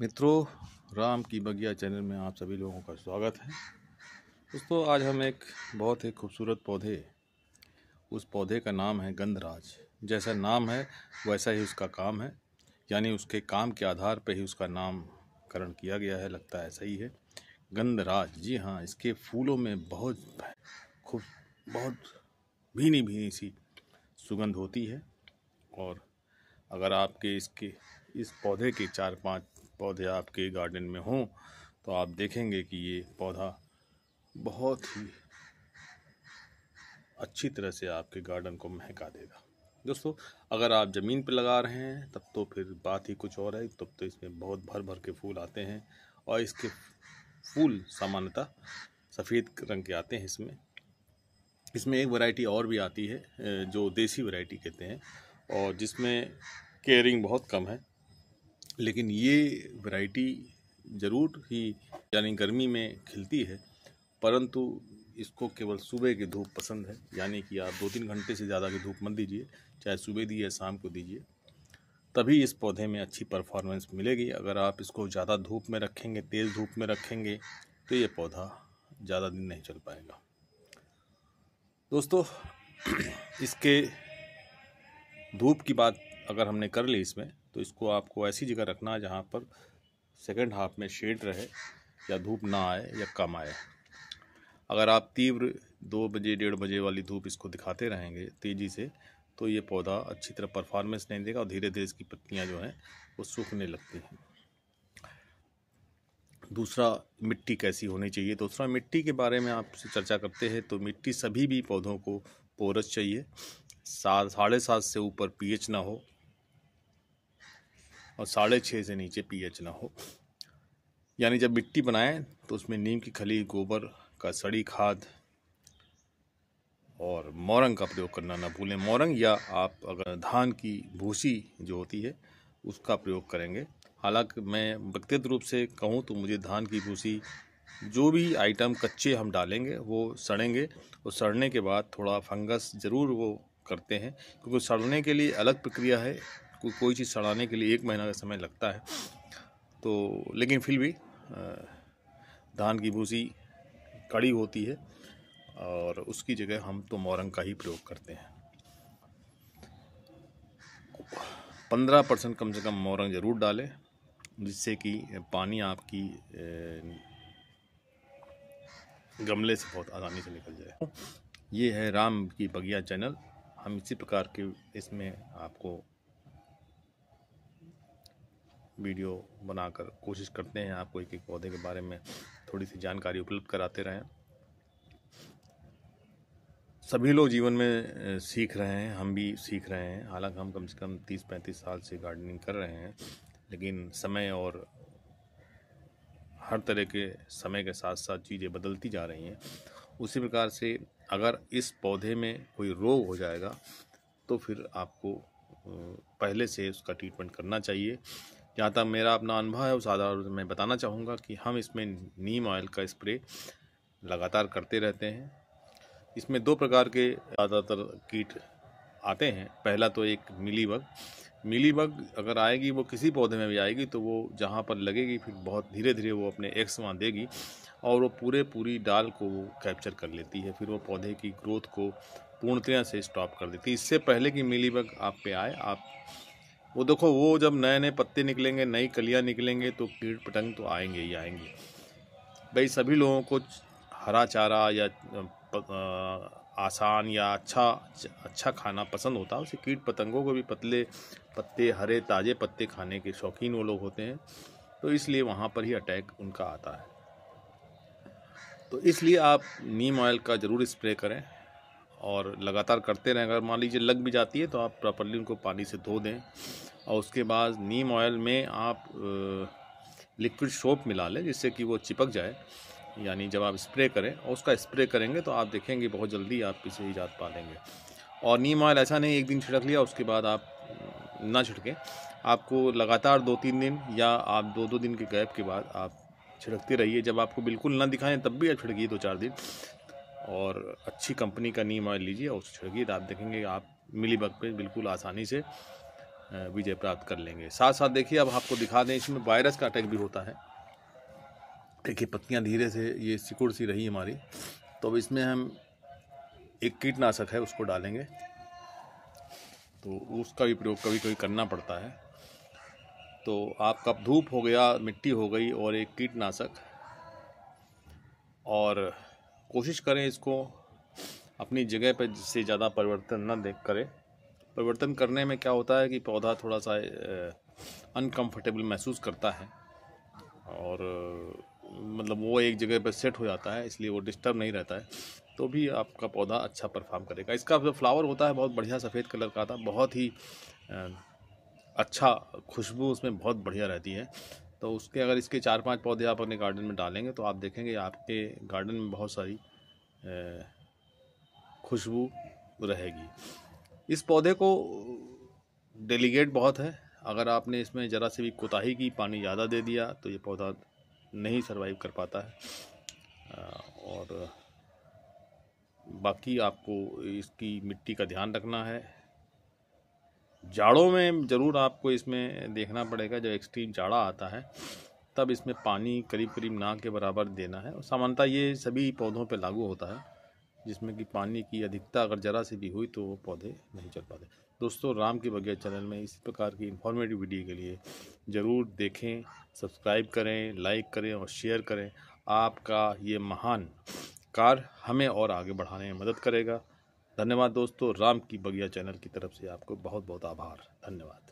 मित्रों राम की बगिया चैनल में आप सभी लोगों का स्वागत है दोस्तों आज हम एक बहुत ही खूबसूरत पौधे उस पौधे का नाम है गंधराज जैसा नाम है वैसा ही उसका काम है यानी उसके काम के आधार पर ही उसका नामकरण किया गया है लगता है सही है गंधराज जी हाँ इसके फूलों में बहुत खूब बहुत भीनी भीनी सी सुगंध होती है और अगर आपके इसके इस पौधे के चार पाँच पौधे आपके गार्डन में हों तो आप देखेंगे कि ये पौधा बहुत ही अच्छी तरह से आपके गार्डन को महका देगा दोस्तों अगर आप ज़मीन पर लगा रहे हैं तब तो फिर बात ही कुछ और है तब तो इसमें बहुत भर भर के फूल आते हैं और इसके फूल सामान्यतः सफ़ेद रंग के आते हैं इसमें इसमें एक वैरायटी और भी आती है जो देसी वैरायटी कहते हैं और जिसमें केयरिंग बहुत कम है लेकिन ये वैरायटी ज़रूर ही यानी गर्मी में खिलती है परंतु इसको केवल सुबह की धूप पसंद है यानी कि आप दो तीन घंटे से ज़्यादा की धूप मत दीजिए चाहे सुबह दी या शाम को दीजिए तभी इस पौधे में अच्छी परफॉर्मेंस मिलेगी अगर आप इसको ज़्यादा धूप में रखेंगे तेज़ धूप में रखेंगे तो ये पौधा ज़्यादा दिन नहीं चल पाएगा दोस्तों इसके धूप की बात अगर हमने कर ली इसमें तो इसको आपको ऐसी जगह रखना है जहाँ पर सेकेंड हाफ में शेड रहे या धूप ना आए या कम आए अगर आप तीव्र दो बजे डेढ़ बजे वाली धूप इसको दिखाते रहेंगे तेज़ी से तो ये पौधा अच्छी तरह परफॉर्मेंस नहीं देगा और धीरे धीरे इसकी पत्तियाँ जो हैं वो सूखने लगती हैं दूसरा मिट्टी कैसी होनी चाहिए दूसरा तो मिट्टी के बारे में आपसे चर्चा करते हैं तो मिट्टी सभी भी पौधों को पोरस चाहिए सात साढ़े सात से ऊपर पीएच ना हो और साढ़े छः से नीचे पीएच ना हो यानी जब मिट्टी बनाएं तो उसमें नीम की खली गोबर का सड़ी खाद और मोरंग का प्रयोग करना ना भूलें मोरंग या आप अगर धान की भूसी जो होती है उसका प्रयोग करेंगे हालांकि मैं व्यक्तिगत रूप से कहूँ तो मुझे धान की भूसी जो भी आइटम कच्चे हम डालेंगे वो सड़ेंगे और सड़ने के बाद थोड़ा फंगस ज़रूर वो करते हैं क्योंकि सड़ने के लिए अलग प्रक्रिया है को, कोई चीज़ सड़ाने के लिए एक महीना का समय लगता है तो लेकिन फिर भी धान की भूसी कड़ी होती है और उसकी जगह हम तो मोरंग का ही प्रयोग करते हैं पंद्रह परसेंट कम से कम मोरंग ज़रूर डालें जिससे कि पानी आपकी गमले से बहुत आसानी से निकल जाए ये है राम की बगिया चैनल हम इसी प्रकार के इसमें आपको वीडियो बनाकर कोशिश करते हैं आपको एक एक पौधे के बारे में थोड़ी सी जानकारी उपलब्ध कराते रहें सभी लोग जीवन में सीख रहे हैं हम भी सीख रहे हैं हालांकि हम कम से कम तीस पैंतीस साल से गार्डनिंग कर रहे हैं लेकिन समय और हर तरह के समय के साथ साथ चीज़ें बदलती जा रही हैं उसी प्रकार से अगर इस पौधे में कोई रोग हो जाएगा तो फिर आपको पहले से उसका ट्रीटमेंट करना चाहिए जहाँ तक मेरा अपना अनुभव है उस आधार मैं बताना चाहूँगा कि हम इसमें नीम ऑयल का स्प्रे लगातार करते रहते हैं इसमें दो प्रकार के ज़्यादातर कीट आते हैं पहला तो एक मिलीबग मिलीबग अगर आएगी वो किसी पौधे में भी आएगी तो वो जहाँ पर लगेगी फिर बहुत धीरे धीरे वो अपने एक्स वहाँ देगी और वो पूरे पूरी डाल को वो कैप्चर कर लेती है फिर वो पौधे की ग्रोथ को पूर्णतया से स्टॉप कर देती है इससे पहले कि मिलीबग आप पे आए आप वो देखो वो जब नए नए पत्ते निकलेंगे नई कलियाँ निकलेंगे तो कीट पतंग तो आएंगे ही आएंगे भाई सभी लोगों को हरा चारा या आसान या अच्छा अच्छा खाना पसंद होता है उसे कीट पतंगों को भी पतले पत्ते हरे ताज़े पत्ते खाने के शौकीन वो लोग होते हैं तो इसलिए वहाँ पर ही अटैक उनका आता है तो इसलिए आप नीम ऑयल का ज़रूर स्प्रे करें और लगातार करते रहें अगर मान लीजिए लग भी जाती है तो आप प्रॉपरली उनको पानी से धो दें और उसके बाद नीम ऑयल में आप लिक्विड सोप मिला लें जिससे कि वो चिपक जाए यानी जब आप स्प्रे करें और उसका स्प्रे करेंगे तो आप देखेंगे बहुत जल्दी आप इसे ईजाद पा लेंगे और नीम ऑयल ऐसा नहीं एक दिन छिड़क लिया उसके बाद आप ना छिड़कें आपको लगातार दो तीन दिन या आप दो दो दिन के गैप के बाद आप छिड़कते रहिए जब आपको बिल्कुल ना दिखाएं तब भी आप छिड़किए दो चार दिन और अच्छी कंपनी का नीम ऑयल लीजिए और छिड़किए आप देखेंगे आप मिली बग पर बिल्कुल आसानी से विजय प्राप्त कर लेंगे साथ साथ देखिए अब आपको दिखा दें इसमें वायरस का अटैक भी होता है देखिए पत्तियाँ धीरे से ये सिकुड़ सी रही हमारी तो अब इसमें हम एक कीटनाशक है उसको डालेंगे तो उसका भी प्रयोग कभी कभी करना पड़ता है तो आपका धूप हो गया मिट्टी हो गई और एक कीटनाशक और कोशिश करें इसको अपनी जगह पर से ज़्यादा परिवर्तन न देख करें परिवर्तन करने में क्या होता है कि पौधा थोड़ा सा अनकंफर्टेबल महसूस करता है और मतलब वो एक जगह पर सेट हो जाता है इसलिए वो डिस्टर्ब नहीं रहता है तो भी आपका पौधा अच्छा परफॉर्म करेगा इसका जो फ्लावर होता है बहुत बढ़िया सफ़ेद कलर का आता बहुत ही अच्छा खुशबू उसमें बहुत बढ़िया रहती है तो उसके अगर इसके चार पांच पौधे आप अपने गार्डन में डालेंगे तो आप देखेंगे आपके गार्डन में बहुत सारी खुशबू रहेगी इस पौधे को डेलीगेट बहुत है अगर आपने इसमें ज़रा से भी कोताही की पानी ज़्यादा दे दिया तो ये पौधा नहीं सरवाइव कर पाता है और बाकी आपको इसकी मिट्टी का ध्यान रखना है जाड़ों में ज़रूर आपको इसमें देखना पड़ेगा जब एक्सट्रीम जाड़ा आता है तब इसमें पानी करीब करीब ना के बराबर देना है और सामान्यतः ये सभी पौधों पर लागू होता है जिसमें कि पानी की अधिकता अगर ज़रा से भी हुई तो वो पौधे नहीं चल पाते दोस्तों राम की बगैर चैनल में इसी प्रकार की इन्फॉर्मेटिव वीडियो के लिए ज़रूर देखें सब्सक्राइब करें लाइक करें और शेयर करें आपका ये महान कार्य हमें और आगे बढ़ाने में मदद करेगा धन्यवाद दोस्तों राम की बगिया चैनल की तरफ से आपको बहुत बहुत आभार धन्यवाद